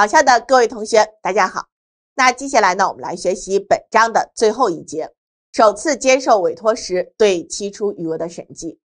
好，下的各位同学，大家好。那接下来呢，我们来学习本章的最后一节：首次接受委托时对期初余额的审计。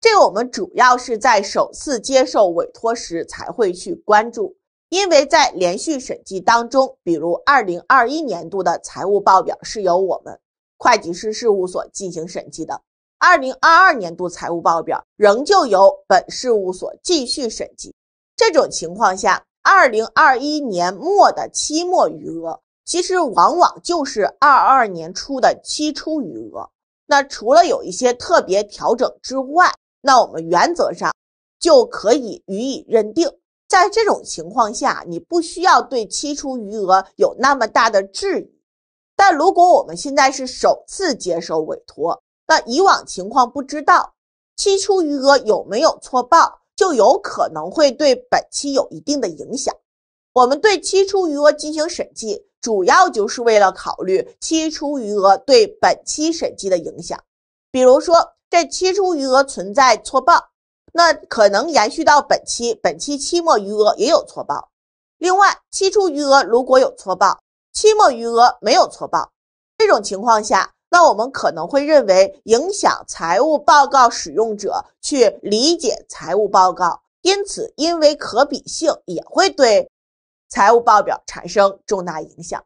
这个我们主要是在首次接受委托时才会去关注，因为在连续审计当中，比如二零二一年度的财务报表是由我们会计师事务所进行审计的，二零二二年度财务报表仍旧由本事务所继续审计。这种情况下。二零二一年末的期末余额，其实往往就是二二年初的期初余额。那除了有一些特别调整之外，那我们原则上就可以予以认定。在这种情况下，你不需要对期初余额有那么大的质疑。但如果我们现在是首次接受委托，那以往情况不知道期初余额有没有错报。就有可能会对本期有一定的影响。我们对期初余额进行审计，主要就是为了考虑期初余额对本期审计的影响。比如说，这期初余额存在错报，那可能延续到本期，本期期末余额也有错报。另外，期初余额如果有错报，期末余额没有错报，这种情况下。那我们可能会认为，影响财务报告使用者去理解财务报告，因此，因为可比性也会对财务报表产生重大影响。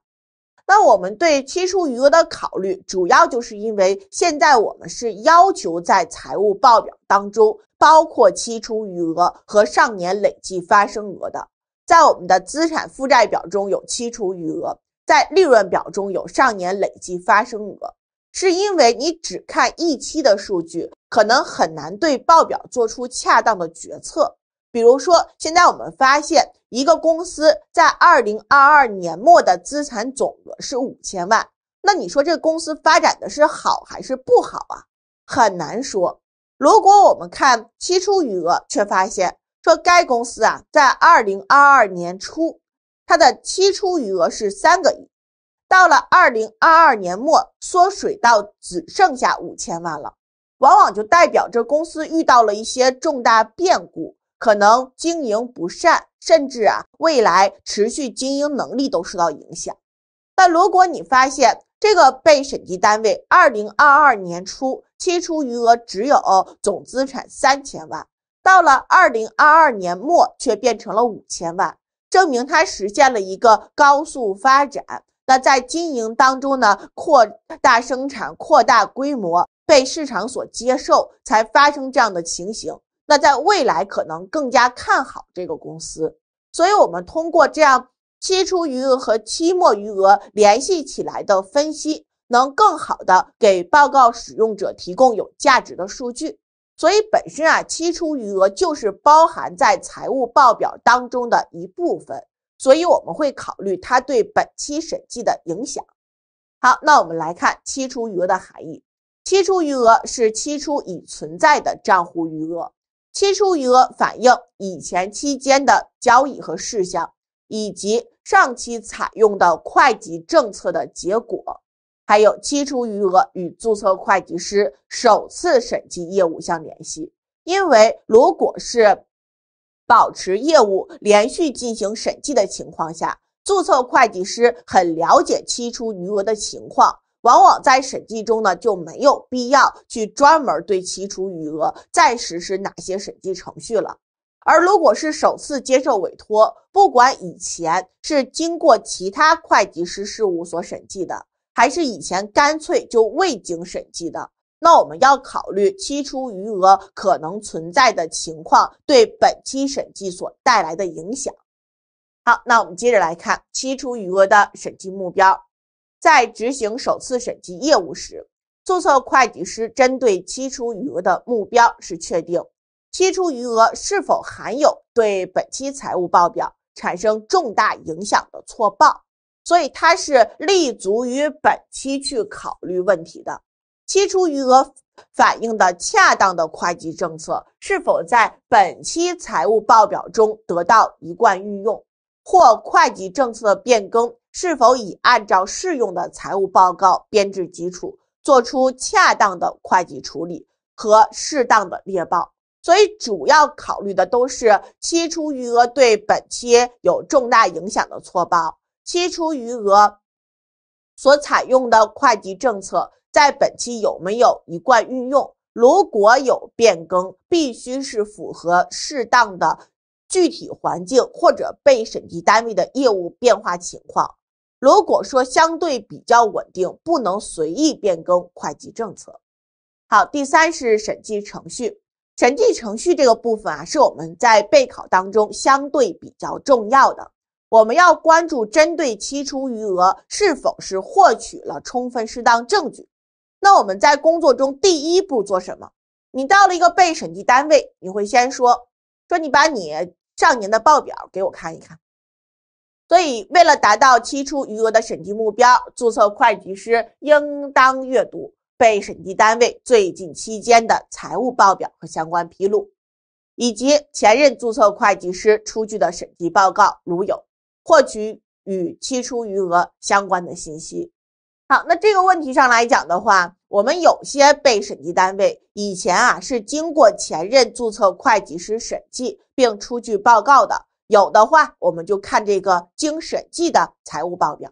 那我们对期初余额的考虑，主要就是因为现在我们是要求在财务报表当中包括期初余额和上年累计发生额的，在我们的资产负债表中有期初余额，在利润表中有上年累计发生额。是因为你只看一期的数据，可能很难对报表做出恰当的决策。比如说，现在我们发现一个公司在二零二二年末的资产总额是五千万，那你说这公司发展的是好还是不好啊？很难说。如果我们看期初余额，却发现说该公司啊在二零二二年初，它的期初余额是三个亿。到了二零二二年末，缩水到只剩下五千万了，往往就代表着公司遇到了一些重大变故，可能经营不善，甚至啊未来持续经营能力都受到影响。但如果你发现这个被审计单位二零二二年初期初余额只有总资产三千万，到了二零二二年末却变成了五千万，证明它实现了一个高速发展。那在经营当中呢，扩大生产、扩大规模，被市场所接受，才发生这样的情形。那在未来可能更加看好这个公司。所以，我们通过这样期初余额和期末余额联系起来的分析，能更好的给报告使用者提供有价值的数据。所以，本身啊，期初余额就是包含在财务报表当中的一部分。所以我们会考虑它对本期审计的影响。好，那我们来看期初余额的含义。期初余额是期初已存在的账户余额。期初余额反映以前期间的交易和事项，以及上期采用的会计政策的结果。还有，期初余额与注册会计师首次审计业务相联系，因为如果是。保持业务连续进行审计的情况下，注册会计师很了解期初余额的情况，往往在审计中呢就没有必要去专门对期初余额再实施哪些审计程序了。而如果是首次接受委托，不管以前是经过其他会计师事务所审计的，还是以前干脆就未经审计的。那我们要考虑期初余额可能存在的情况对本期审计所带来的影响。好，那我们接着来看期初余额的审计目标。在执行首次审计业务时，注册会计师针对期初余额的目标是确定期初余额是否含有对本期财务报表产生重大影响的错报，所以它是立足于本期去考虑问题的。期初余额反映的恰当的会计政策是否在本期财务报表中得到一贯运用，或会计政策的变更是否已按照适用的财务报告编制基础做出恰当的会计处理和适当的列报？所以，主要考虑的都是期初余额对本期有重大影响的错报，期初余额所采用的会计政策。在本期有没有一贯运用？如果有变更，必须是符合适当的具体环境或者被审计单位的业务变化情况。如果说相对比较稳定，不能随意变更会计政策。好，第三是审计程序，审计程序这个部分啊，是我们在备考当中相对比较重要的，我们要关注针对期初余额是否是获取了充分适当证据。那我们在工作中第一步做什么？你到了一个被审计单位，你会先说说你把你上年的报表给我看一看。所以，为了达到期初余额的审计目标，注册会计师应当阅读被审计单位最近期间的财务报表和相关披露，以及前任注册会计师出具的审计报告，如有，获取与期初余额相关的信息。好，那这个问题上来讲的话，我们有些被审计单位以前啊是经过前任注册会计师审计并出具报告的，有的话我们就看这个经审计的财务报表。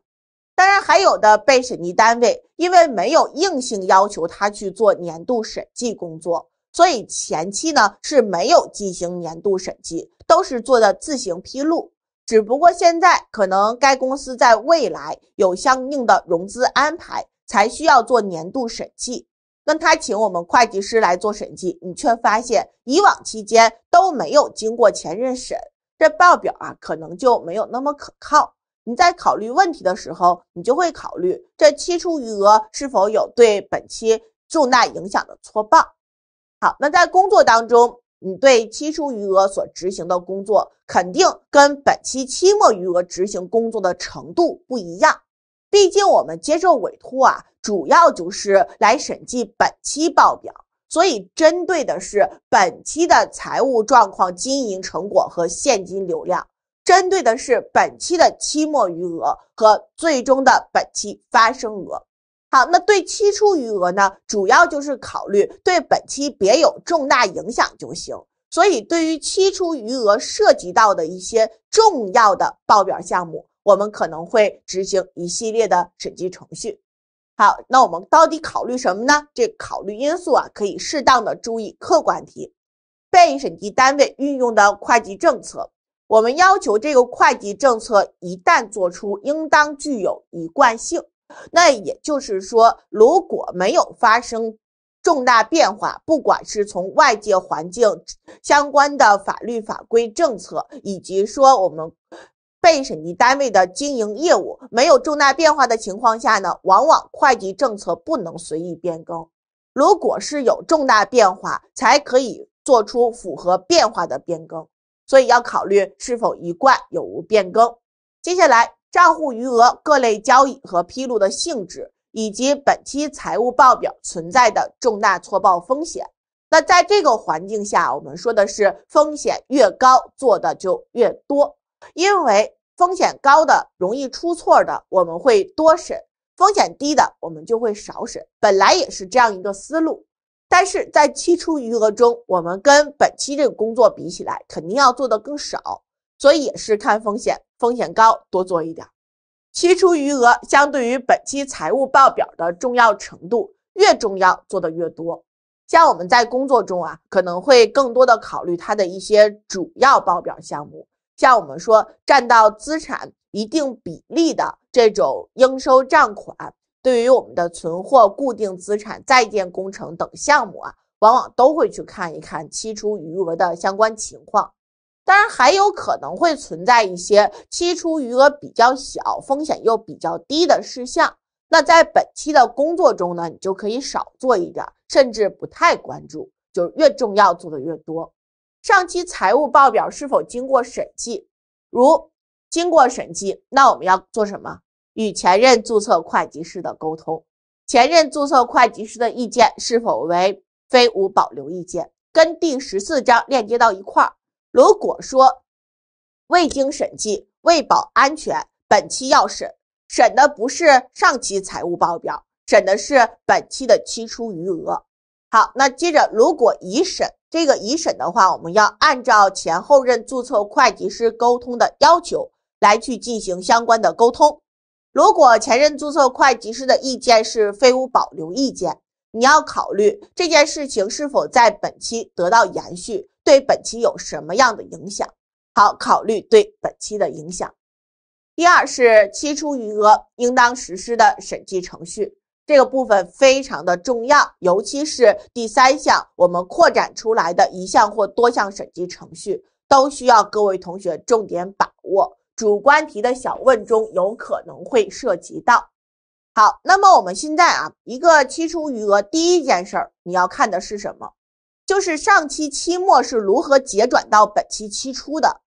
当然，还有的被审计单位因为没有硬性要求他去做年度审计工作，所以前期呢是没有进行年度审计，都是做的自行披露。只不过现在可能该公司在未来有相应的融资安排，才需要做年度审计。那他请我们会计师来做审计，你却发现以往期间都没有经过前任审，这报表啊可能就没有那么可靠。你在考虑问题的时候，你就会考虑这期初余额是否有对本期重大影响的错报。好，那在工作当中。你对期初余额所执行的工作，肯定跟本期期末余额执行工作的程度不一样。毕竟我们接受委托啊，主要就是来审计本期报表，所以针对的是本期的财务状况、经营成果和现金流量，针对的是本期的期末余额和最终的本期发生额。好，那对期初余额呢？主要就是考虑对本期别有重大影响就行。所以，对于期初余额涉及到的一些重要的报表项目，我们可能会执行一系列的审计程序。好，那我们到底考虑什么呢？这考虑因素啊，可以适当的注意客观题，被审计单位运用的会计政策，我们要求这个会计政策一旦做出，应当具有一贯性。那也就是说，如果没有发生重大变化，不管是从外界环境相关的法律法规政策，以及说我们被审计单位的经营业务没有重大变化的情况下呢，往往会计政策不能随意变更。如果是有重大变化，才可以做出符合变化的变更。所以要考虑是否一贯有无变更。接下来。账户余额、各类交易和披露的性质，以及本期财务报表存在的重大错报风险。那在这个环境下，我们说的是风险越高，做的就越多，因为风险高的容易出错的，我们会多审；风险低的，我们就会少审。本来也是这样一个思路，但是在期初余额中，我们跟本期这个工作比起来，肯定要做的更少。所以也是看风险，风险高多做一点。期初余额相对于本期财务报表的重要程度越重要，做的越多。像我们在工作中啊，可能会更多的考虑它的一些主要报表项目，像我们说占到资产一定比例的这种应收账款，对于我们的存货、固定资产、在建工程等项目啊，往往都会去看一看期初余额的相关情况。当然还有可能会存在一些期初余额比较小、风险又比较低的事项。那在本期的工作中呢，你就可以少做一点，甚至不太关注。就越重要做的越多。上期财务报表是否经过审计？如经过审计，那我们要做什么？与前任注册会计师的沟通。前任注册会计师的意见是否为非无保留意见？跟第十四章链接到一块儿。如果说未经审计，未保安全，本期要审，审的不是上期财务报表，审的是本期的期初余额。好，那接着，如果已审，这个已审的话，我们要按照前后任注册会计师沟通的要求来去进行相关的沟通。如果前任注册会计师的意见是非无保留意见，你要考虑这件事情是否在本期得到延续。对本期有什么样的影响？好，考虑对本期的影响。第二是期初余额应当实施的审计程序，这个部分非常的重要，尤其是第三项，我们扩展出来的一项或多项审计程序，都需要各位同学重点把握。主观题的小问中有可能会涉及到。好，那么我们现在啊，一个期初余额，第一件事儿你要看的是什么？就是上期期末是如何结转到本期期初的？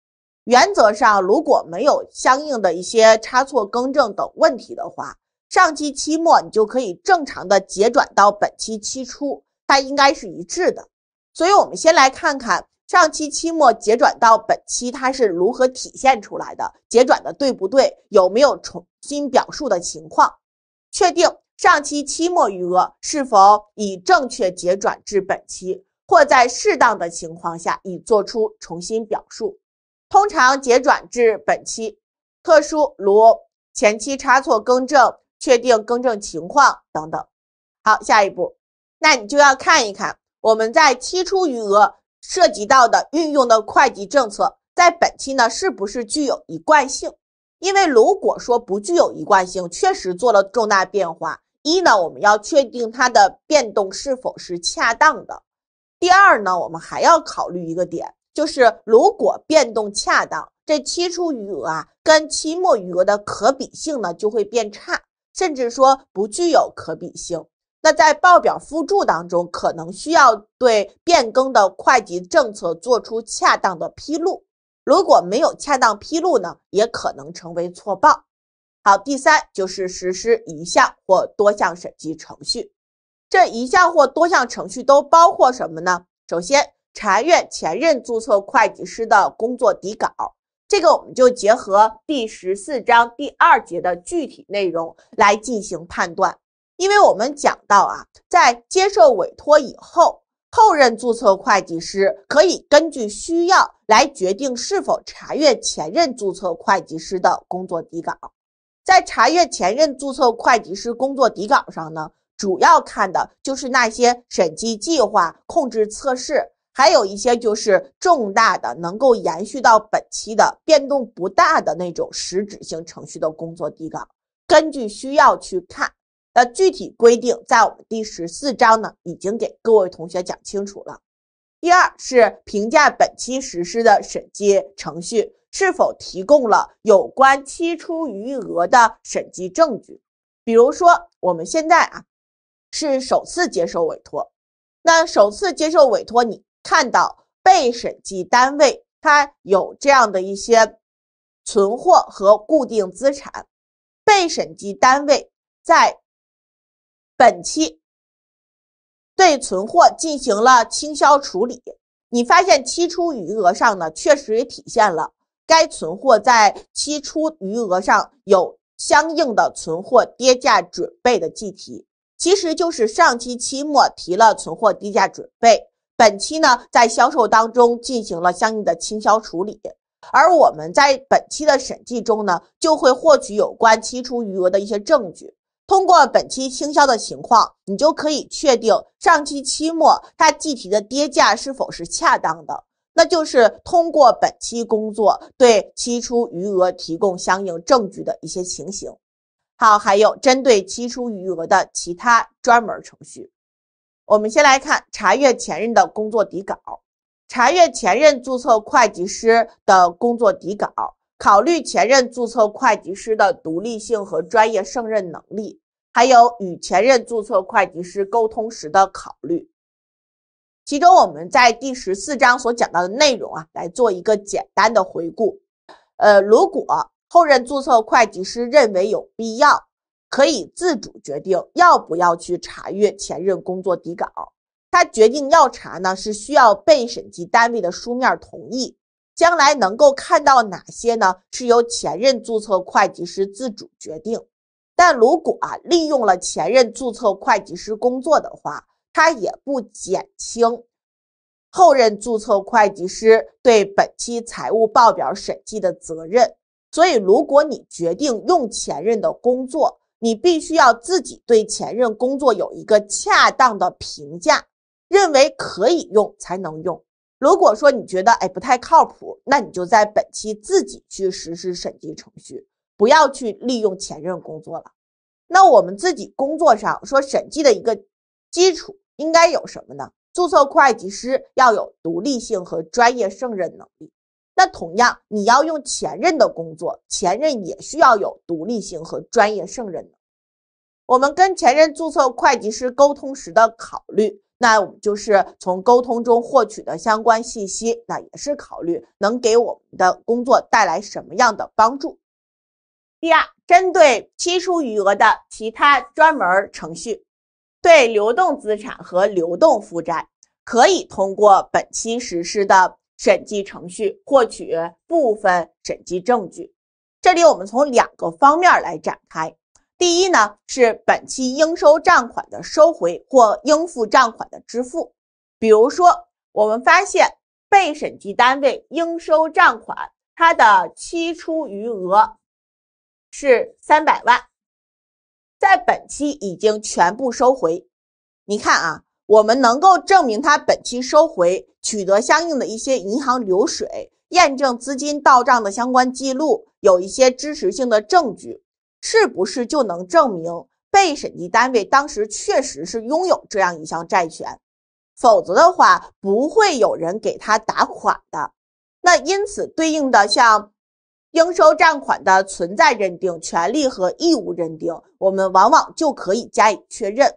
原则上，如果没有相应的一些差错更正等问题的话，上期期末你就可以正常的结转到本期期初，它应该是一致的。所以，我们先来看看上期期末结转到本期它是如何体现出来的，结转的对不对？有没有重新表述的情况？确定上期期末余额是否已正确结转至本期？或在适当的情况下已作出重新表述，通常结转至本期。特殊如前期差错更正，确定更正情况等等。好，下一步，那你就要看一看我们在期初余额涉及到的运用的会计政策，在本期呢是不是具有一贯性？因为如果说不具有一贯性，确实做了重大变化。一呢，我们要确定它的变动是否是恰当的。第二呢，我们还要考虑一个点，就是如果变动恰当，这期初余额啊跟期末余额的可比性呢就会变差，甚至说不具有可比性。那在报表附注当中，可能需要对变更的会计政策做出恰当的披露。如果没有恰当披露呢，也可能成为错报。好，第三就是实施一项或多项审计程序。这一项或多项程序都包括什么呢？首先查阅前任注册会计师的工作底稿，这个我们就结合第十四章第二节的具体内容来进行判断。因为我们讲到啊，在接受委托以后，后任注册会计师可以根据需要来决定是否查阅前任注册会计师的工作底稿。在查阅前任注册会计师工作底稿上呢？主要看的就是那些审计计划、控制测试，还有一些就是重大的能够延续到本期的、变动不大的那种实质性程序的工作底稿，根据需要去看。那具体规定在我们第十四章呢，已经给各位同学讲清楚了。第二是评价本期实施的审计程序是否提供了有关期初余额的审计证据，比如说我们现在啊。是首次接受委托，那首次接受委托，你看到被审计单位他有这样的一些存货和固定资产，被审计单位在本期对存货进行了清销处理，你发现期初余额上呢，确实也体现了该存货在期初余额上有相应的存货跌价准备的计提。其实就是上期期末提了存货跌价准备，本期呢在销售当中进行了相应的清销处理，而我们在本期的审计中呢，就会获取有关期初余额的一些证据。通过本期清销的情况，你就可以确定上期期末它计提的跌价是否是恰当的。那就是通过本期工作对期初余额提供相应证据的一些情形。好，还有针对期初余额的其他专门程序。我们先来看查阅前任的工作底稿，查阅前任注册会计师的工作底稿，考虑前任注册会计师的独立性和专业胜任能力，还有与前任注册会计师沟通时的考虑。其中我们在第十四章所讲到的内容啊，来做一个简单的回顾。呃，如果。后任注册会计师认为有必要，可以自主决定要不要去查阅前任工作底稿。他决定要查呢，是需要被审计单位的书面同意。将来能够看到哪些呢？是由前任注册会计师自主决定。但如果啊，利用了前任注册会计师工作的话，他也不减轻后任注册会计师对本期财务报表审计的责任。所以，如果你决定用前任的工作，你必须要自己对前任工作有一个恰当的评价，认为可以用才能用。如果说你觉得哎不太靠谱，那你就在本期自己去实施审计程序，不要去利用前任工作了。那我们自己工作上说审计的一个基础应该有什么呢？注册会计师要有独立性和专业胜任能力。那同样，你要用前任的工作，前任也需要有独立性和专业胜任的。我们跟前任注册会计师沟通时的考虑，那我们就是从沟通中获取的相关信息，那也是考虑能给我们的工作带来什么样的帮助。第二，针对期初余额的其他专门程序，对流动资产和流动负债，可以通过本期实施的。审计程序获取部分审计证据，这里我们从两个方面来展开。第一呢，是本期应收账款的收回或应付账款的支付。比如说，我们发现被审计单位应收账款它的期初余额是三百万，在本期已经全部收回。你看啊。我们能够证明他本期收回、取得相应的一些银行流水，验证资金到账的相关记录，有一些支持性的证据，是不是就能证明被审计单位当时确实是拥有这样一项债权？否则的话，不会有人给他打款的。那因此，对应的像应收账款的存在认定、权利和义务认定，我们往往就可以加以确认。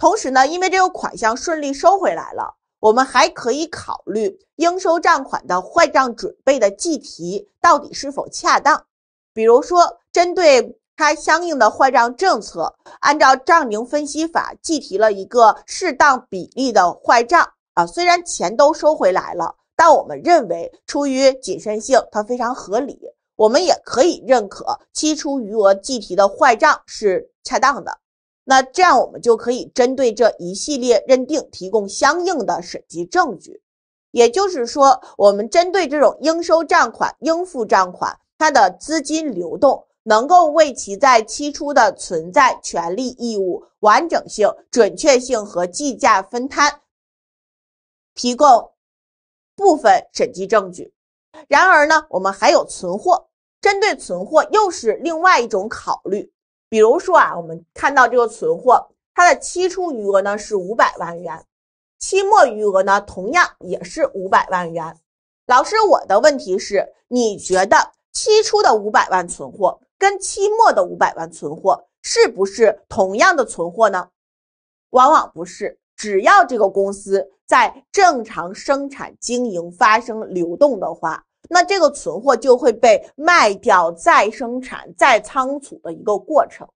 同时呢，因为这个款项顺利收回来了，我们还可以考虑应收账款的坏账准备的计提到底是否恰当。比如说，针对它相应的坏账政策，按照账龄分析法计提了一个适当比例的坏账啊。虽然钱都收回来了，但我们认为出于谨慎性，它非常合理。我们也可以认可期初余额计提的坏账是恰当的。那这样，我们就可以针对这一系列认定提供相应的审计证据。也就是说，我们针对这种应收账款、应付账款，它的资金流动能够为其在期初的存在、权利义务完整性、准确性和计价分摊提供部分审计证据。然而呢，我们还有存货，针对存货又是另外一种考虑。比如说啊，我们看到这个存货，它的期初余额呢是五百万元，期末余额呢同样也是五百万元。老师，我的问题是，你觉得期初的五百万存货跟期末的五百万存货是不是同样的存货呢？往往不是，只要这个公司在正常生产经营发生流动的话。那这个存货就会被卖掉、再生产、再仓储的一个过程。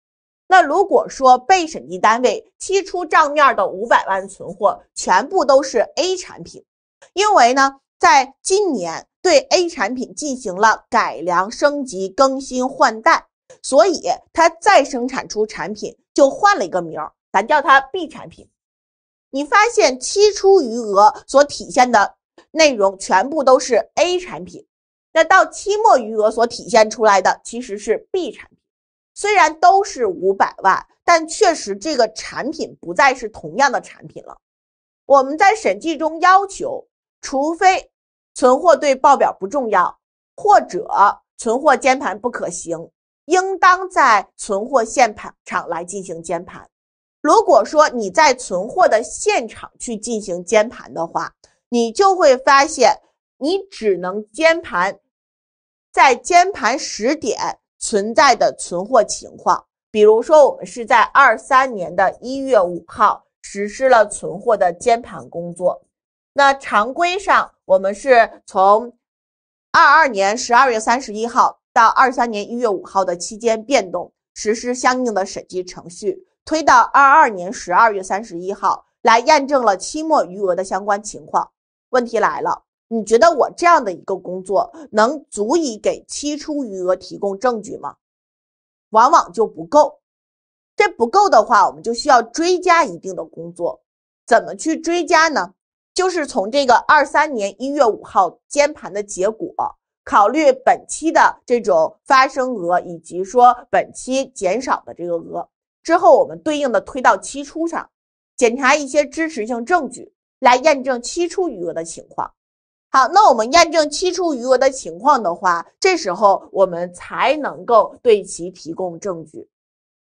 那如果说被审计单位期初账面的五百万存货全部都是 A 产品，因为呢，在今年对 A 产品进行了改良、升级、更新换代，所以它再生产出产品就换了一个名儿，咱叫它 B 产品。你发现期初余额所体现的。内容全部都是 A 产品，那到期末余额所体现出来的其实是 B 产品。虽然都是五百万，但确实这个产品不再是同样的产品了。我们在审计中要求，除非存货对报表不重要，或者存货监盘不可行，应当在存货现盘场来进行监盘。如果说你在存货的现场去进行监盘的话，你就会发现，你只能监盘在监盘时点存在的存货情况。比如说，我们是在二三年的一月五号实施了存货的监盘工作。那常规上，我们是从二二年十二月三十一号到二三年一月五号的期间变动，实施相应的审计程序，推到二二年十二月三十一号来验证了期末余额的相关情况。问题来了，你觉得我这样的一个工作能足以给期初余额提供证据吗？往往就不够。这不够的话，我们就需要追加一定的工作。怎么去追加呢？就是从这个二三年一月五号监盘的结果，考虑本期的这种发生额以及说本期减少的这个额之后，我们对应的推到期初上，检查一些支持性证据。来验证期初余额的情况。好，那我们验证期初余额的情况的话，这时候我们才能够对其提供证据。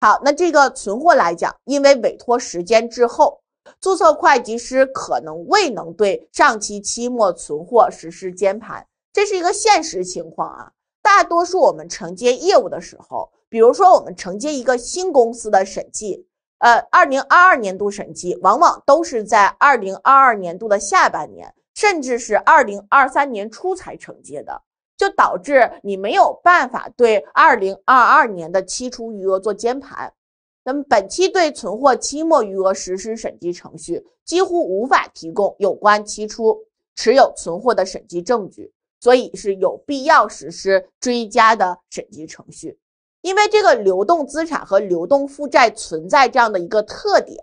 好，那这个存货来讲，因为委托时间滞后，注册会计师可能未能对上期期末存货实施监盘，这是一个现实情况啊。大多数我们承接业务的时候，比如说我们承接一个新公司的审计。呃，二零二二年度审计往往都是在二零二二年度的下半年，甚至是二零二三年初才承接的，就导致你没有办法对二零二二年的期初余额做监盘。那么，本期对存货期末余额实施审计程序，几乎无法提供有关期初持有存货的审计证据，所以是有必要实施追加的审计程序。因为这个流动资产和流动负债存在这样的一个特点，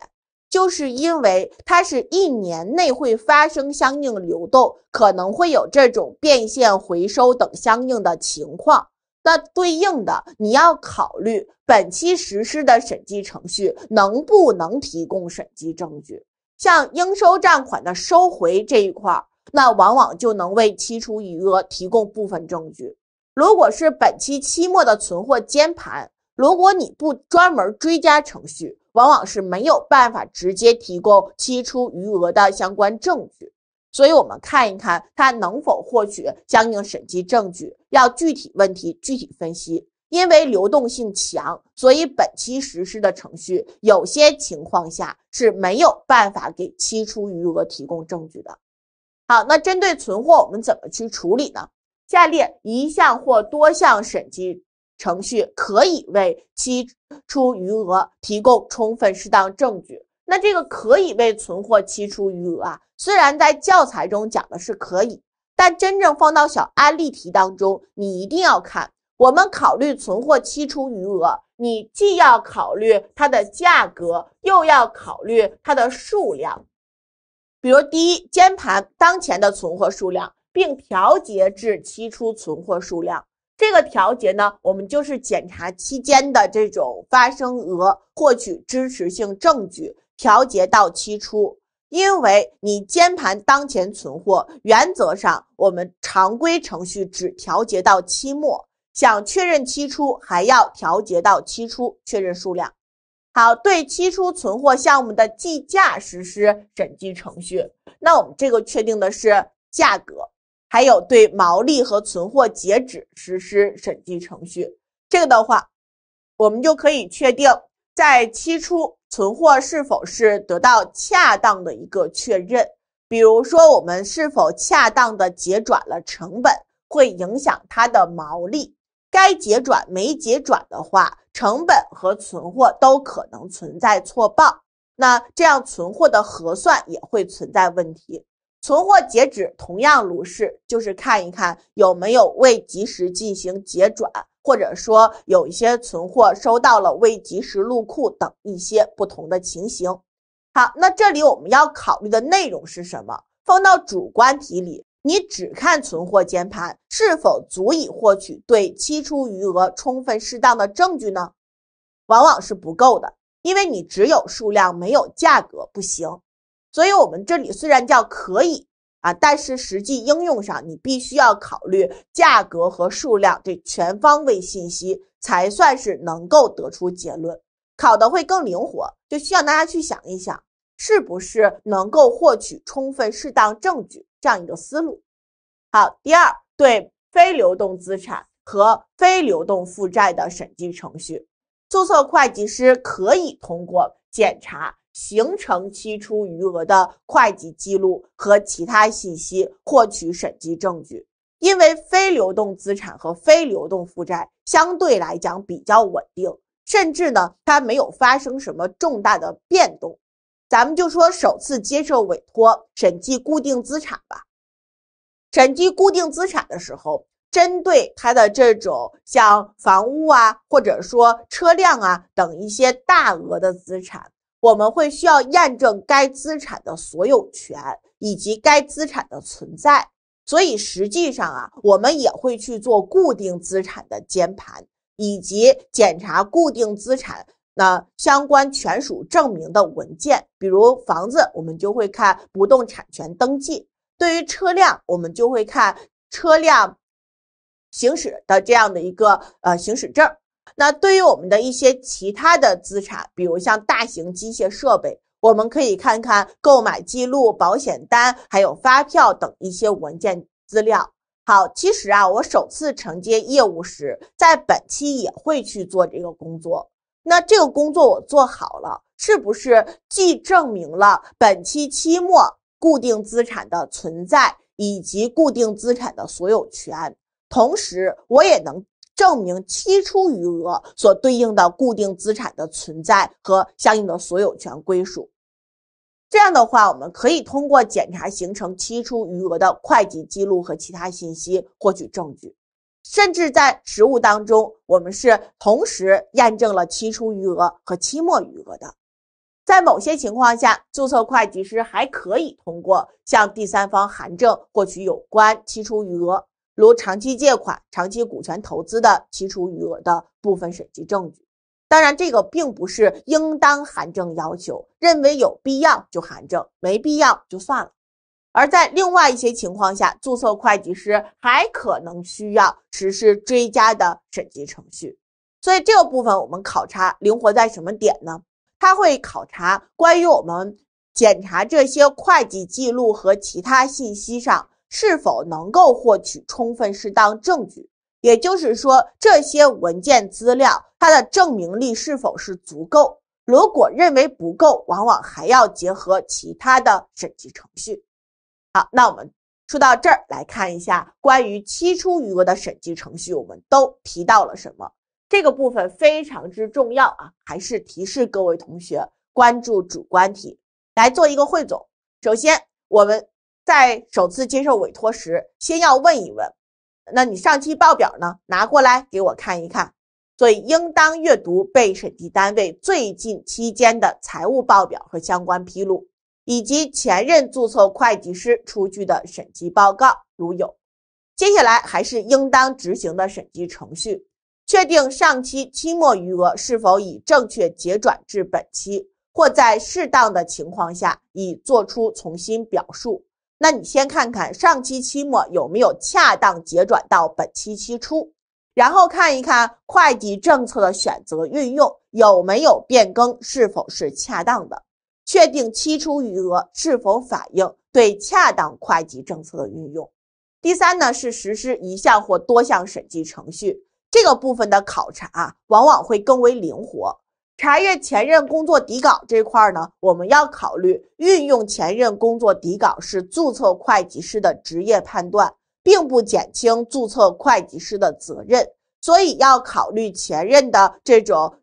就是因为它是一年内会发生相应流动，可能会有这种变现、回收等相应的情况。那对应的，你要考虑本期实施的审计程序能不能提供审计证据，像应收账款的收回这一块，那往往就能为期初余额提供部分证据。如果是本期期末的存货监盘，如果你不专门追加程序，往往是没有办法直接提供期初余额的相关证据。所以，我们看一看它能否获取相应审计证据，要具体问题具体分析。因为流动性强，所以本期实施的程序有些情况下是没有办法给期初余额提供证据的。好，那针对存货，我们怎么去处理呢？下列一项或多项审计程序可以为期初余额提供充分适当证据。那这个可以为存货期初余额啊，虽然在教材中讲的是可以，但真正放到小案例题当中，你一定要看。我们考虑存货期初余额，你既要考虑它的价格，又要考虑它的数量。比如，第一，键盘当前的存货数量。并调节至期初存货数量。这个调节呢，我们就是检查期间的这种发生额，获取支持性证据，调节到期初。因为你监盘当前存货，原则上我们常规程序只调节到期末，想确认期初，还要调节到期初确认数量。好，对期初存货项目的计价实施审计程序。那我们这个确定的是价格。还有对毛利和存货截止实施审计程序，这个的话，我们就可以确定在期初存货是否是得到恰当的一个确认。比如说，我们是否恰当的结转了成本，会影响它的毛利。该结转没结转的话，成本和存货都可能存在错报，那这样存货的核算也会存在问题。存货截止同样如是，就是看一看有没有未及时进行结转，或者说有一些存货收到了未及时入库等一些不同的情形。好，那这里我们要考虑的内容是什么？放到主观题里，你只看存货监盘是否足以获取对期初余额充分适当的证据呢？往往是不够的，因为你只有数量没有价格不行。所以，我们这里虽然叫可以啊，但是实际应用上，你必须要考虑价格和数量，这全方位信息才算是能够得出结论。考的会更灵活，就需要大家去想一想，是不是能够获取充分适当证据这样一个思路。好，第二，对非流动资产和非流动负债的审计程序，注册会计师可以通过检查。形成期初余额的会计记录和其他信息，获取审计证据。因为非流动资产和非流动负债相对来讲比较稳定，甚至呢它没有发生什么重大的变动。咱们就说首次接受委托审计固定资产吧。审计固定资产的时候，针对它的这种像房屋啊，或者说车辆啊等一些大额的资产。我们会需要验证该资产的所有权以及该资产的存在，所以实际上啊，我们也会去做固定资产的监盘，以及检查固定资产那相关权属证明的文件，比如房子，我们就会看不动产权登记；对于车辆，我们就会看车辆行驶的这样的一个呃行驶证。那对于我们的一些其他的资产，比如像大型机械设备，我们可以看看购买记录、保险单、还有发票等一些文件资料。好，其实啊，我首次承接业务时，在本期也会去做这个工作。那这个工作我做好了，是不是既证明了本期期末固定资产的存在以及固定资产的所有权，同时我也能。证明期初余额所对应的固定资产的存在和相应的所有权归属。这样的话，我们可以通过检查形成期初余额的会计记录和其他信息获取证据。甚至在实务当中，我们是同时验证了期初余额和期末余额的。在某些情况下，注册会计师还可以通过向第三方函证获取有关期初余额。如长期借款、长期股权投资的期初余额的部分审计证据，当然这个并不是应当函证要求，认为有必要就函证，没必要就算了。而在另外一些情况下，注册会计师还可能需要实施追加的审计程序。所以这个部分我们考察灵活在什么点呢？他会考察关于我们检查这些会计记录和其他信息上。是否能够获取充分适当证据，也就是说，这些文件资料它的证明力是否是足够？如果认为不够，往往还要结合其他的审计程序。好，那我们说到这儿，来看一下关于期初余额的审计程序，我们都提到了什么？这个部分非常之重要啊，还是提示各位同学关注主观题，来做一个汇总。首先，我们。在首次接受委托时，先要问一问，那你上期报表呢？拿过来给我看一看。所以，应当阅读被审计单位最近期间的财务报表和相关披露，以及前任注册会计师出具的审计报告（如有）。接下来还是应当执行的审计程序，确定上期期末余额是否已正确结转至本期，或在适当的情况下已作出重新表述。那你先看看上期期末有没有恰当结转到本期期初，然后看一看会计政策的选择运用有没有变更，是否是恰当的，确定期初余额是否反映对恰当会计政策的运用。第三呢，是实施一项或多项审计程序，这个部分的考察往往会更为灵活。查阅前任工作底稿这块儿呢，我们要考虑运用前任工作底稿是注册会计师的职业判断，并不减轻注册会计师的责任，所以要考虑前任的这种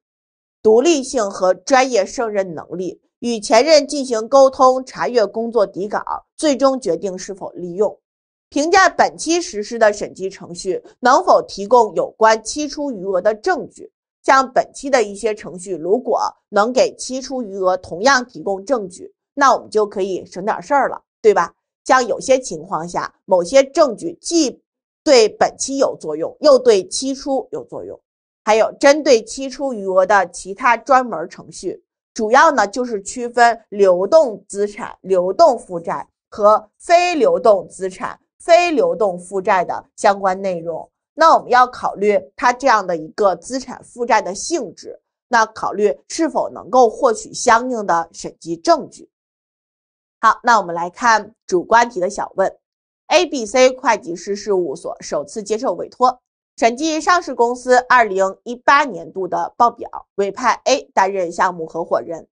独立性和专业胜任能力，与前任进行沟通，查阅工作底稿，最终决定是否利用。评价本期实施的审计程序能否提供有关期初余额的证据。像本期的一些程序，如果能给期初余额同样提供证据，那我们就可以省点事儿了，对吧？像有些情况下，某些证据既对本期有作用，又对期初有作用。还有针对期初余额的其他专门程序，主要呢就是区分流动资产、流动负债和非流动资产、非流动负债的相关内容。那我们要考虑它这样的一个资产负债的性质，那考虑是否能够获取相应的审计证据。好，那我们来看主观题的小问。A、B、C 会计师事务所首次接受委托审计上市公司二零一八年度的报表，委派 A 担任项目合伙人，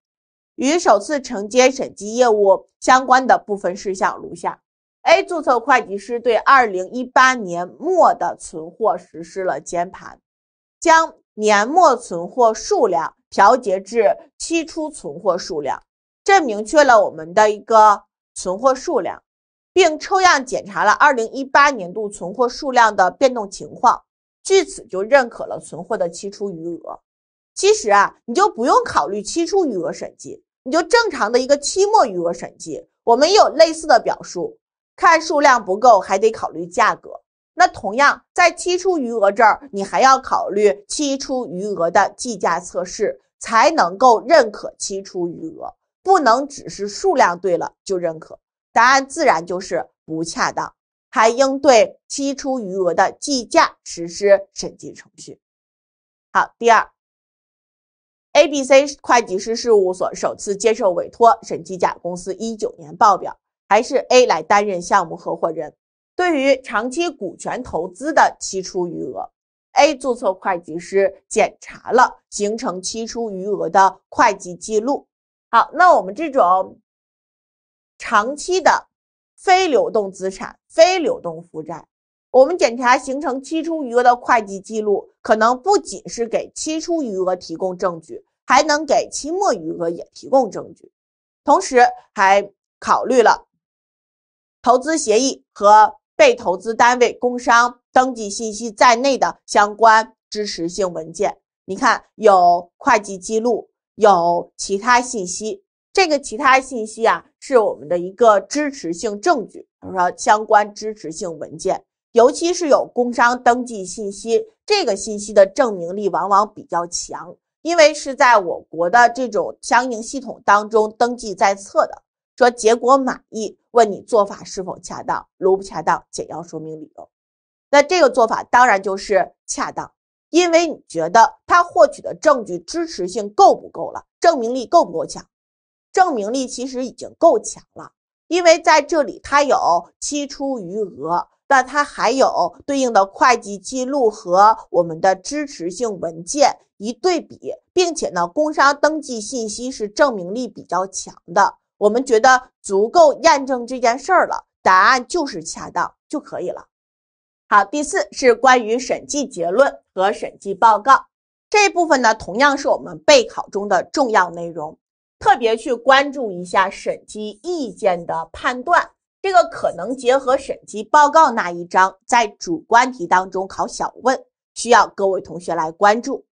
与首次承接审计业务相关的部分事项如下。A 注册会计师对二零一八年末的存货实施了监盘，将年末存货数量调节至期初存货数量，这明确了我们的一个存货数量，并抽样检查了二零一八年度存货数量的变动情况，据此就认可了存货的期初余额。其实啊，你就不用考虑期初余额审计，你就正常的一个期末余额审计，我们有类似的表述。看数量不够，还得考虑价格。那同样，在期初余额这儿，你还要考虑期初余额的计价测试，才能够认可期初余额，不能只是数量对了就认可。答案自然就是不恰当，还应对期初余额的计价实施审计程序。好，第二，A、B、C 会计师事务所首次接受委托审计甲公司一九年报表。还是 A 来担任项目合伙人。对于长期股权投资的期初余额，A 注册会计师检查了形成期初余额的会计记录。好，那我们这种长期的非流动资产、非流动负债，我们检查形成期初余额的会计记录，可能不仅是给期初余额提供证据，还能给期末余额也提供证据。同时，还考虑了。投资协议和被投资单位工商登记信息在内的相关支持性文件，你看有会计记录，有其他信息。这个其他信息啊，是我们的一个支持性证据，比如说相关支持性文件，尤其是有工商登记信息，这个信息的证明力往往比较强，因为是在我国的这种相应系统当中登记在册的。说结果满意。问你做法是否恰当，如不恰当，简要说明理由。那这个做法当然就是恰当，因为你觉得他获取的证据支持性够不够了，证明力够不够强？证明力其实已经够强了，因为在这里他有期初余额，但他还有对应的会计记录和我们的支持性文件一对比，并且呢，工商登记信息是证明力比较强的。我们觉得足够验证这件事儿了，答案就是恰当就可以了。好，第四是关于审计结论和审计报告这一部分呢，同样是我们备考中的重要内容，特别去关注一下审计意见的判断，这个可能结合审计报告那一章，在主观题当中考小问，需要各位同学来关注。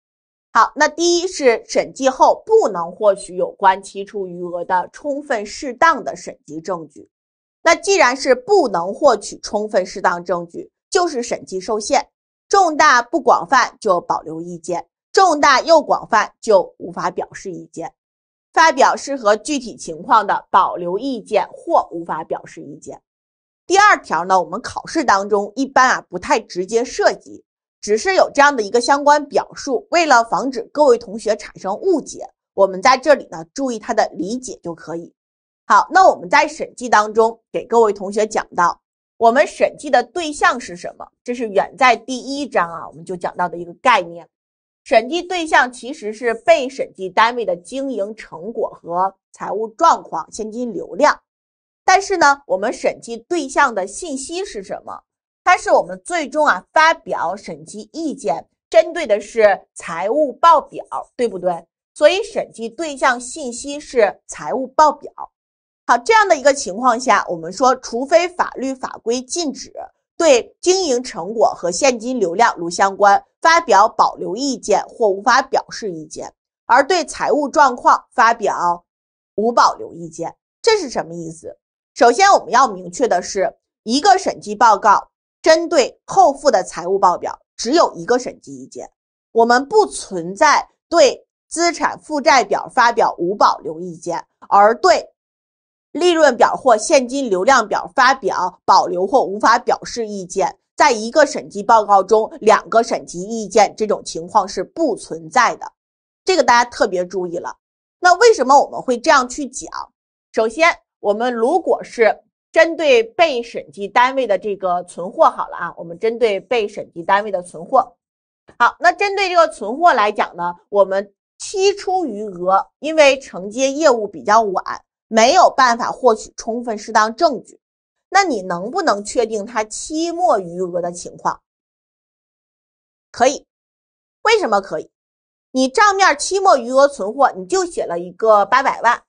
好，那第一是审计后不能获取有关期初余额的充分适当的审计证据。那既然是不能获取充分适当证据，就是审计受限，重大不广泛就保留意见，重大又广泛就无法表示意见，发表适合具体情况的保留意见或无法表示意见。第二条呢，我们考试当中一般啊不太直接涉及。只是有这样的一个相关表述，为了防止各位同学产生误解，我们在这里呢注意他的理解就可以。好，那我们在审计当中给各位同学讲到，我们审计的对象是什么？这是远在第一章啊我们就讲到的一个概念，审计对象其实是被审计单位的经营成果和财务状况、现金流量。但是呢，我们审计对象的信息是什么？它是我们最终啊发表审计意见，针对的是财务报表，对不对？所以审计对象信息是财务报表。好，这样的一个情况下，我们说，除非法律法规禁止，对经营成果和现金流量如相关，发表保留意见或无法表示意见，而对财务状况发表无保留意见，这是什么意思？首先，我们要明确的是，一个审计报告。针对后付的财务报表只有一个审计意见，我们不存在对资产负债表发表无保留意见，而对利润表或现金流量表发表保留或无法表示意见，在一个审计报告中两个审计意见这种情况是不存在的，这个大家特别注意了。那为什么我们会这样去讲？首先，我们如果是。针对被审计单位的这个存货，好了啊，我们针对被审计单位的存货，好，那针对这个存货来讲呢，我们期初余额因为承接业务比较晚，没有办法获取充分适当证据，那你能不能确定它期末余额的情况？可以，为什么可以？你账面期末余额存货你就写了一个八百万，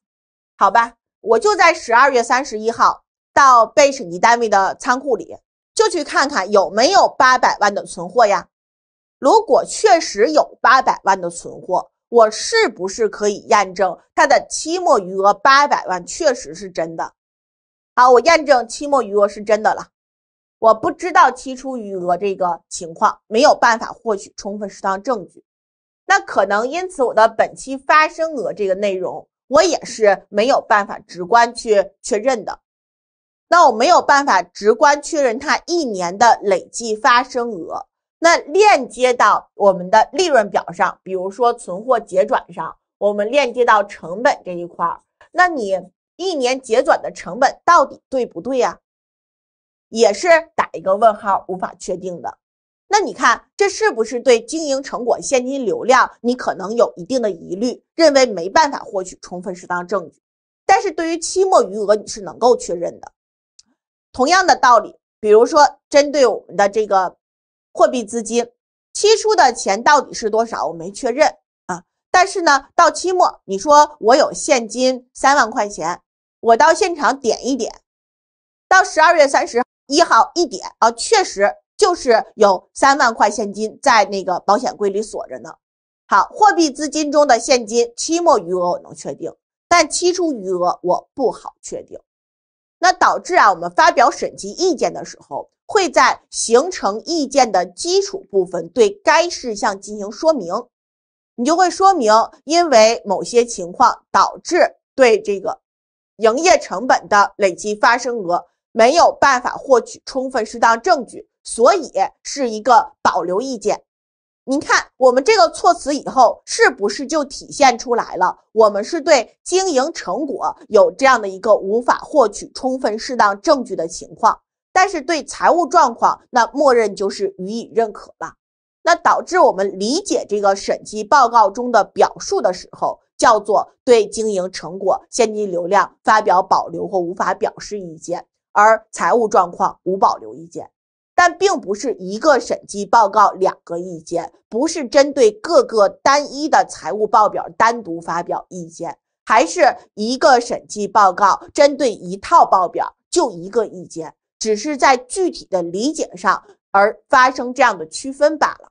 好吧，我就在十二月三十一号。到被审计单位的仓库里，就去看看有没有八百万的存货呀？如果确实有八百万的存货，我是不是可以验证它的期末余额八百万确实是真的？好，我验证期末余额是真的了。我不知道期初余额这个情况，没有办法获取充分适当证据，那可能因此我的本期发生额这个内容，我也是没有办法直观去确认的。那我没有办法直观确认它一年的累计发生额。那链接到我们的利润表上，比如说存货结转上，我们链接到成本这一块儿，那你一年结转的成本到底对不对呀？也是打一个问号，无法确定的。那你看这是不是对经营成果、现金流量你可能有一定的疑虑，认为没办法获取充分适当证据？但是对于期末余额你是能够确认的。同样的道理，比如说针对我们的这个货币资金，期初的钱到底是多少，我没确认啊。但是呢，到期末你说我有现金三万块钱，我到现场点一点，到十二月三十一号一点啊，确实就是有三万块现金在那个保险柜里锁着呢。好，货币资金中的现金期末余额我能确定，但期初余额我不好确定。那导致啊，我们发表审计意见的时候，会在形成意见的基础部分对该事项进行说明，你就会说明因为某些情况导致对这个营业成本的累计发生额没有办法获取充分适当证据，所以是一个保留意见。您看，我们这个措辞以后是不是就体现出来了？我们是对经营成果有这样的一个无法获取充分适当证据的情况，但是对财务状况，那默认就是予以认可了。那导致我们理解这个审计报告中的表述的时候，叫做对经营成果、现金流量发表保留或无法表示意见，而财务状况无保留意见。但并不是一个审计报告两个意见，不是针对各个单一的财务报表单独发表意见，还是一个审计报告针对一套报表就一个意见，只是在具体的理解上而发生这样的区分罢了。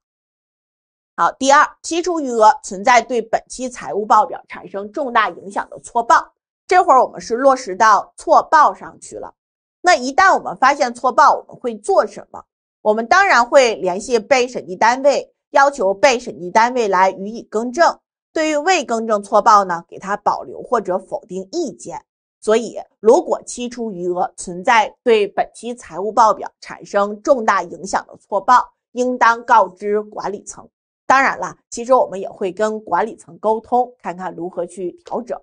好，第二，期初余额存在对本期财务报表产生重大影响的错报，这会儿我们是落实到错报上去了。那一旦我们发现错报，我们会做什么？我们当然会联系被审计单位，要求被审计单位来予以更正。对于未更正错报呢，给他保留或者否定意见。所以，如果期初余额存在对本期财务报表产生重大影响的错报，应当告知管理层。当然了，其实我们也会跟管理层沟通，看看如何去调整。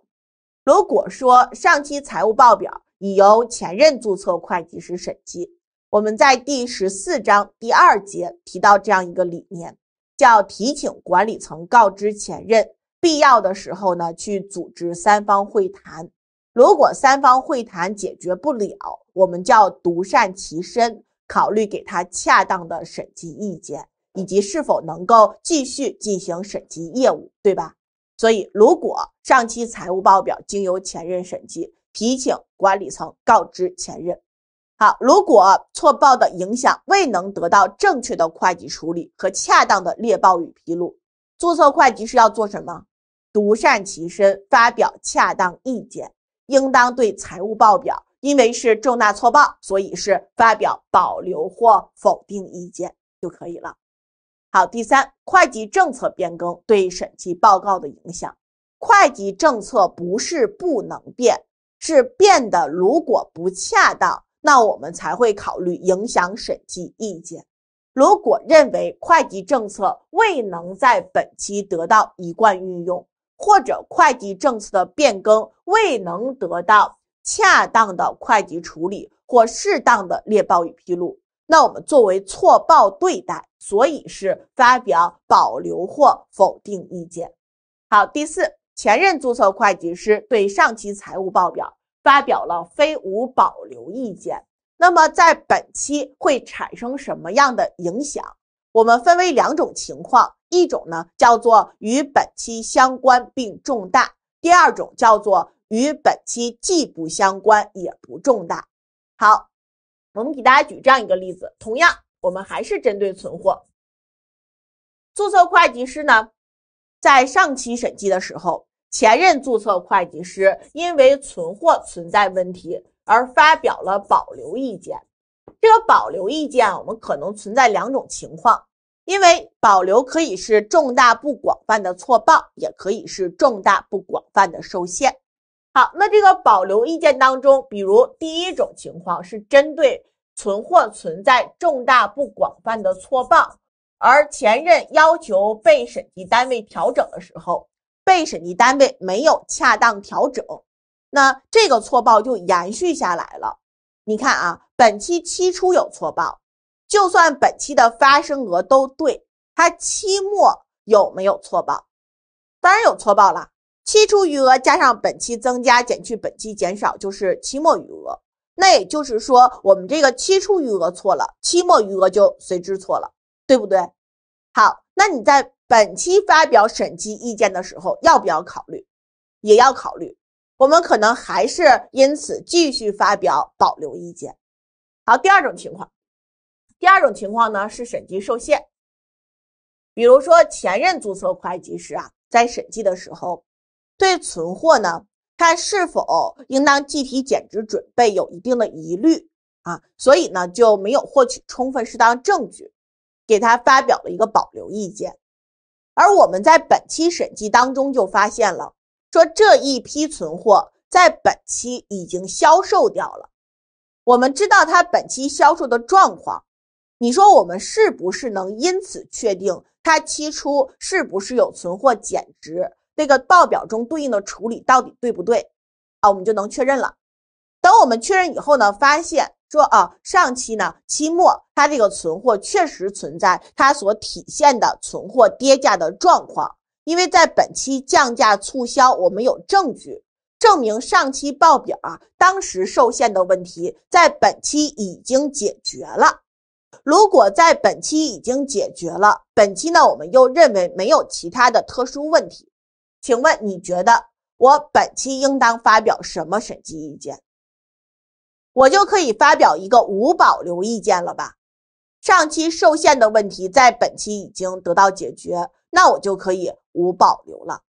如果说上期财务报表，已由前任注册会计师审计。我们在第十四章第二节提到这样一个理念，叫提请管理层告知前任，必要的时候呢，去组织三方会谈。如果三方会谈解决不了，我们叫独善其身，考虑给他恰当的审计意见，以及是否能够继续进行审计业务，对吧？所以，如果上期财务报表经由前任审计，提请管理层告知前任。好，如果错报的影响未能得到正确的会计处理和恰当的列报与披露，注册会计师要做什么？独善其身，发表恰当意见。应当对财务报表，因为是重大错报，所以是发表保留或否定意见就可以了。好，第三，会计政策变更对审计报告的影响。会计政策不是不能变。是变得如果不恰当，那我们才会考虑影响审计意见。如果认为会计政策未能在本期得到一贯运用，或者会计政策的变更未能得到恰当的会计处理或适当的列报与披露，那我们作为错报对待，所以是发表保留或否定意见。好，第四。前任注册会计师对上期财务报表发表了非无保留意见，那么在本期会产生什么样的影响？我们分为两种情况，一种呢叫做与本期相关并重大，第二种叫做与本期既不相关也不重大。好，我们给大家举这样一个例子，同样我们还是针对存货，注册会计师呢？在上期审计的时候，前任注册会计师因为存货存在问题而发表了保留意见。这个保留意见我们可能存在两种情况，因为保留可以是重大不广泛的错报，也可以是重大不广泛的受限。好，那这个保留意见当中，比如第一种情况是针对存货存在重大不广泛的错报。而前任要求被审计单位调整的时候，被审计单位没有恰当调整，那这个错报就延续下来了。你看啊，本期期初有错报，就算本期的发生额都对，它期末有没有错报？当然有错报了。期初余额加上本期增加，减去本期减少，就是期末余额。那也就是说，我们这个期初余额错了，期末余额就随之错了。对不对？好，那你在本期发表审计意见的时候，要不要考虑？也要考虑。我们可能还是因此继续发表保留意见。好，第二种情况，第二种情况呢是审计受限，比如说前任注册会计师啊，在审计的时候，对存货呢，他是否应当计提减值准备有一定的疑虑啊，所以呢就没有获取充分适当证据。给他发表了一个保留意见，而我们在本期审计当中就发现了，说这一批存货在本期已经销售掉了。我们知道它本期销售的状况，你说我们是不是能因此确定它期初是不是有存货减值？这个报表中对应的处理到底对不对啊？我们就能确认了。等我们确认以后呢，发现。说啊，上期呢期末，它这个存货确实存在它所体现的存货跌价的状况，因为在本期降价促销，我们有证据证明上期报表啊，当时受限的问题在本期已经解决了。如果在本期已经解决了，本期呢我们又认为没有其他的特殊问题，请问你觉得我本期应当发表什么审计意见？我就可以发表一个无保留意见了吧？上期受限的问题在本期已经得到解决，那我就可以无保留了。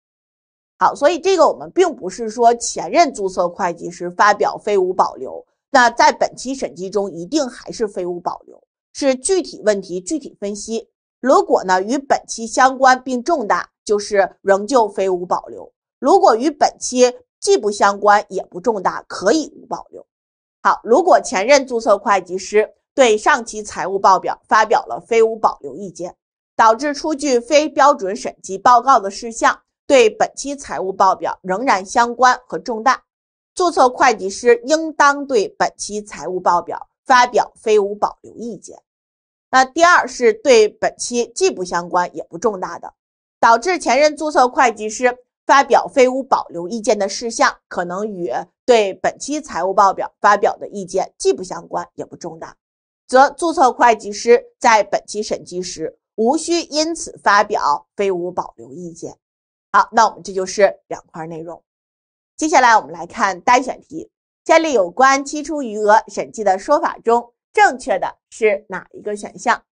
好，所以这个我们并不是说前任注册会计师发表非无保留，那在本期审计中一定还是非无保留，是具体问题具体分析。如果呢与本期相关并重大，就是仍旧非无保留；如果与本期既不相关也不重大，可以无保留。好，如果前任注册会计师对上期财务报表发表了非无保留意见，导致出具非标准审计报告的事项对本期财务报表仍然相关和重大，注册会计师应当对本期财务报表发表非无保留意见。那第二是对本期既不相关也不重大的，导致前任注册会计师。发表非无保留意见的事项，可能与对本期财务报表发表的意见既不相关也不重大，则注册会计师在本期审计时无需因此发表非无保留意见。好，那我们这就是两块内容。接下来我们来看单选题：建立有关期初余额审计的说法中，正确的是哪一个选项？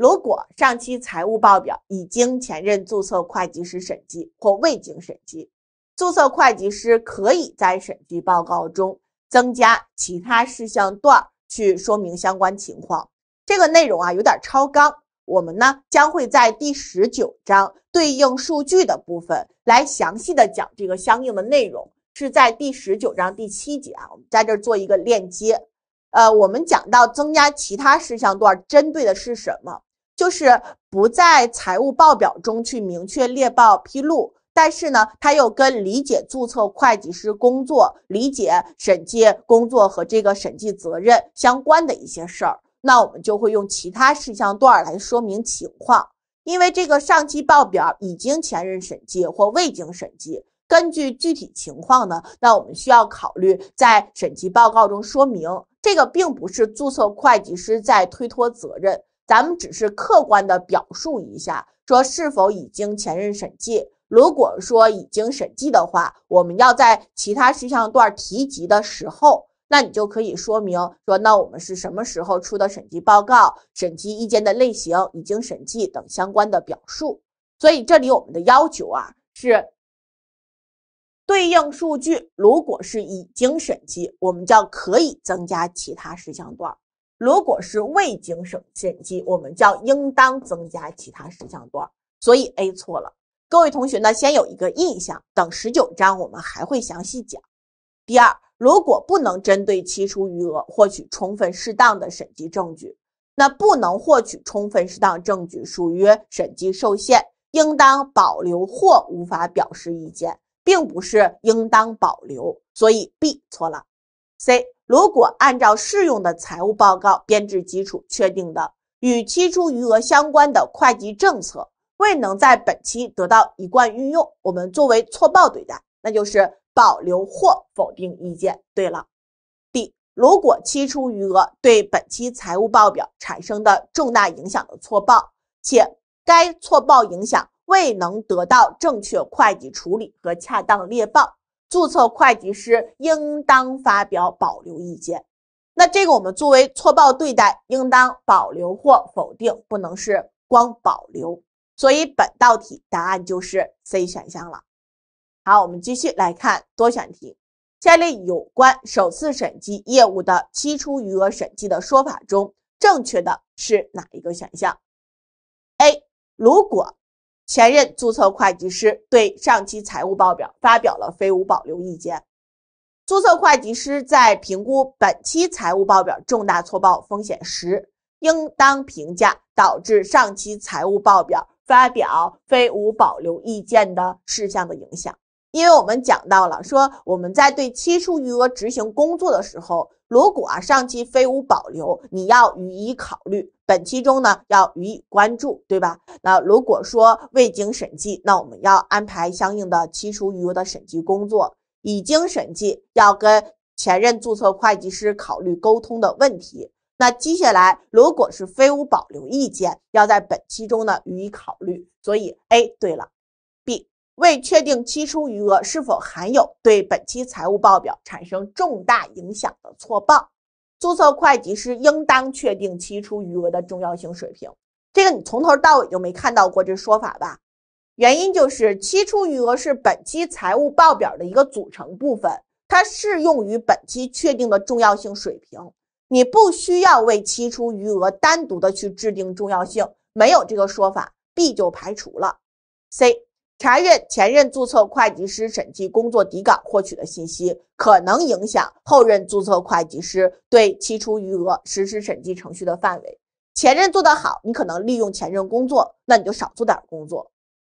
如果上期财务报表已经前任注册会计师审计或未经审计，注册会计师可以在审计报告中增加其他事项段儿去说明相关情况。这个内容啊有点超纲，我们呢将会在第十九章对应数据的部分来详细的讲这个相应的内容，是在第十九章第七节啊，我们在这做一个链接。呃，我们讲到增加其他事项段针对的是什么？就是不在财务报表中去明确列报披露，但是呢，它又跟理解注册会计师工作、理解审计工作和这个审计责任相关的一些事儿，那我们就会用其他事项段来说明情况。因为这个上期报表已经前任审计或未经审计，根据具体情况呢，那我们需要考虑在审计报告中说明，这个并不是注册会计师在推脱责任。咱们只是客观的表述一下，说是否已经前任审计。如果说已经审计的话，我们要在其他事项段提及的时候，那你就可以说明说，那我们是什么时候出的审计报告、审计意见的类型、已经审计等相关的表述。所以这里我们的要求啊是，对应数据如果是已经审计，我们叫可以增加其他事项段。如果是未经审审计，我们叫应当增加其他事项段，所以 A 错了。各位同学呢，先有一个印象，等十九章我们还会详细讲。第二，如果不能针对期初余额获取充分适当的审计证据，那不能获取充分适当证据属于审计受限，应当保留或无法表示意见，并不是应当保留，所以 B 错了。C。如果按照适用的财务报告编制基础确定的与期初余额相关的会计政策未能在本期得到一贯运用，我们作为错报对待，那就是保留或否定意见。对了，D，如果期初余额对本期财务报表产生的重大影响的错报，且该错报影响未能得到正确会计处理和恰当列报。注册会计师应当发表保留意见，那这个我们作为错报对待，应当保留或否定，不能是光保留。所以本道题答案就是 C 选项了。好，我们继续来看多选题。下列有关首次审计业务的期初余额审计的说法中，正确的是哪一个选项？A 如果前任注册会计师对上期财务报表发表了非无保留意见。注册会计师在评估本期财务报表重大错报风险时，应当评价导致上期财务报表发表非无保留意见的事项的影响，因为我们讲到了说我们在对期初余额执行工作的时候。如果啊上期非无保留，你要予以考虑，本期中呢要予以关注，对吧？那如果说未经审计，那我们要安排相应的期初余额的审计工作；已经审计，要跟前任注册会计师考虑沟通的问题。那接下来如果是非无保留意见，要在本期中呢予以考虑。所以 A 对了。未确定期初余额是否含有对本期财务报表产生重大影响的错报，注册会计师应当确定期初余额的重要性水平。这个你从头到尾就没看到过这说法吧？原因就是期初余额是本期财务报表的一个组成部分，它适用于本期确定的重要性水平。你不需要为期初余额单独的去制定重要性，没有这个说法，B 就排除了，C。查阅前任注册会计师审计工作底稿获取的信息，可能影响后任注册会计师对期初余额实施审计程序的范围。前任做得好，你可能利用前任工作，那你就少做点工作；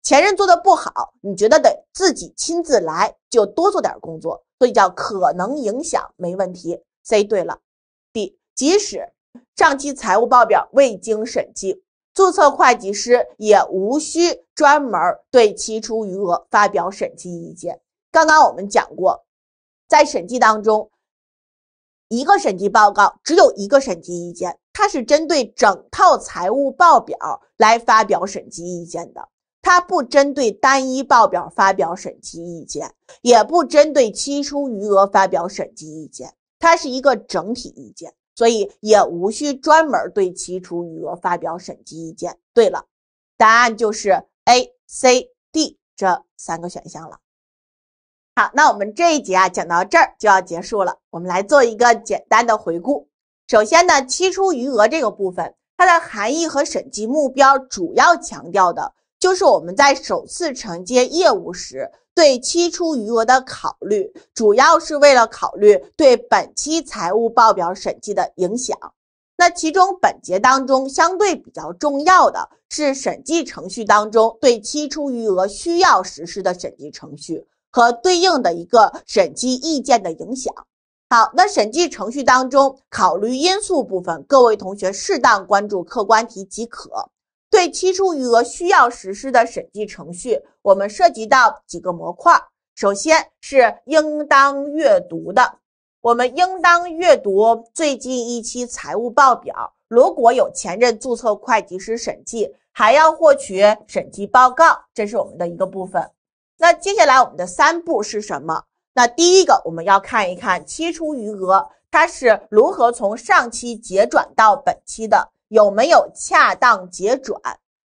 前任做得不好，你觉得得自己亲自来，就多做点工作。所以叫可能影响，没问题。C 对了，D 即使账期财务报表未经审计。注册会计师也无需专门对期初余额发表审计意见。刚刚我们讲过，在审计当中，一个审计报告只有一个审计意见，它是针对整套财务报表来发表审计意见的，它不针对单一报表发表审计意见，也不针对期初余额发表审计意见，它是一个整体意见。所以也无需专门对期初余额发表审计意见。对了，答案就是 A、C、D 这三个选项了。好，那我们这一节啊讲到这儿就要结束了。我们来做一个简单的回顾。首先呢，期初余额这个部分，它的含义和审计目标主要强调的就是我们在首次承接业务时。对期初余额的考虑，主要是为了考虑对本期财务报表审计的影响。那其中本节当中相对比较重要的是审计程序当中对期初余额需要实施的审计程序和对应的一个审计意见的影响。好，那审计程序当中考虑因素部分，各位同学适当关注客观题即可。对期初余额需要实施的审计程序，我们涉及到几个模块。首先是应当阅读的，我们应当阅读最近一期财务报表，如果有前任注册会计师审计，还要获取审计报告，这是我们的一个部分。那接下来我们的三步是什么？那第一个，我们要看一看期初余额它是如何从上期结转到本期的。有没有恰当结转？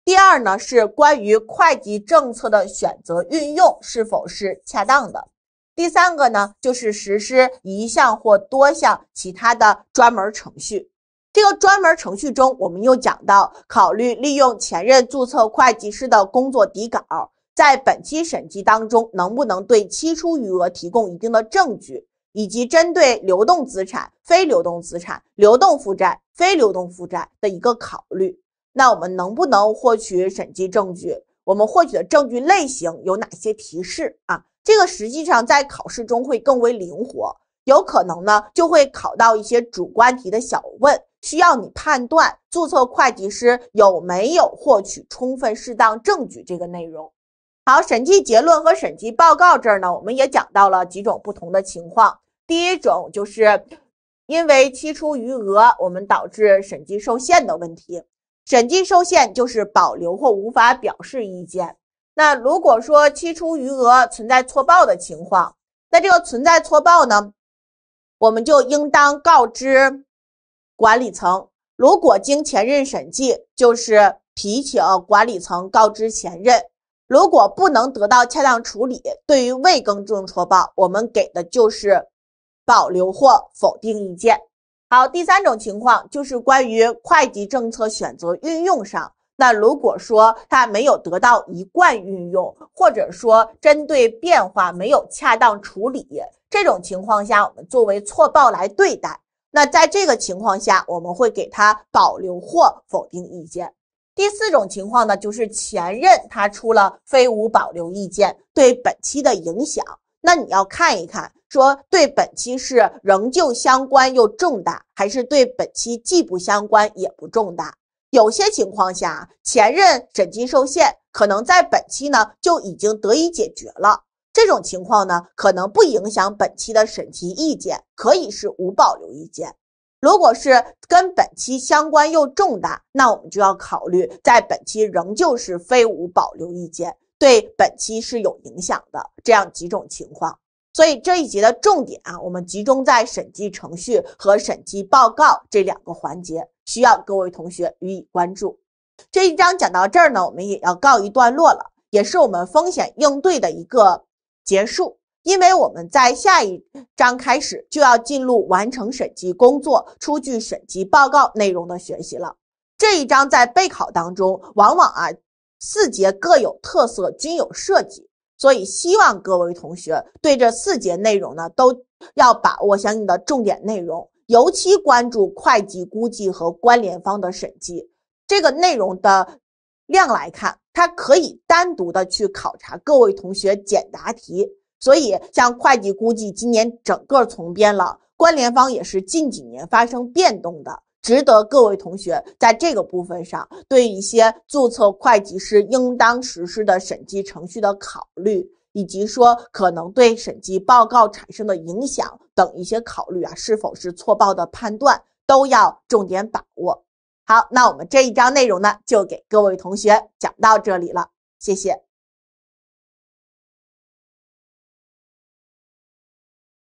第二呢是关于会计政策的选择运用是否是恰当的？第三个呢就是实施一项或多项其他的专门程序。这个专门程序中，我们又讲到考虑利用前任注册会计师的工作底稿，在本期审计当中能不能对期初余额提供一定的证据。以及针对流动资产、非流动资产、流动负债、非流动负债的一个考虑，那我们能不能获取审计证据？我们获取的证据类型有哪些提示啊？这个实际上在考试中会更为灵活，有可能呢就会考到一些主观题的小问，需要你判断注册会计师有没有获取充分适当证据这个内容。好，审计结论和审计报告这儿呢，我们也讲到了几种不同的情况。第一种就是因为期初余额，我们导致审计受限的问题。审计受限就是保留或无法表示意见。那如果说期初余额存在错报的情况，那这个存在错报呢，我们就应当告知管理层。如果经前任审计，就是提请管理层告知前任。如果不能得到恰当处理，对于未更正错报，我们给的就是。保留或否定意见。好，第三种情况就是关于会计政策选择运用上，那如果说它没有得到一贯运用，或者说针对变化没有恰当处理，这种情况下我们作为错报来对待。那在这个情况下，我们会给他保留或否定意见。第四种情况呢，就是前任他出了非无保留意见，对本期的影响，那你要看一看。说对本期是仍旧相关又重大，还是对本期既不相关也不重大？有些情况下，前任审计受限可能在本期呢就已经得以解决了，这种情况呢可能不影响本期的审题意见，可以是无保留意见。如果是跟本期相关又重大，那我们就要考虑在本期仍旧是非无保留意见，对本期是有影响的这样几种情况。所以这一节的重点啊，我们集中在审计程序和审计报告这两个环节，需要各位同学予以关注。这一章讲到这儿呢，我们也要告一段落了，也是我们风险应对的一个结束。因为我们在下一章开始就要进入完成审计工作、出具审计报告内容的学习了。这一章在备考当中，往往啊，四节各有特色，均有涉及。所以，希望各位同学对这四节内容呢，都要把握相应的重点内容，尤其关注会计估计和关联方的审计这个内容的量来看，它可以单独的去考察各位同学简答题。所以，像会计估计今年整个重编了，关联方也是近几年发生变动的。值得各位同学在这个部分上对一些注册会计师应当实施的审计程序的考虑，以及说可能对审计报告产生的影响等一些考虑啊，是否是错报的判断，都要重点把握。好，那我们这一章内容呢，就给各位同学讲到这里了，谢谢。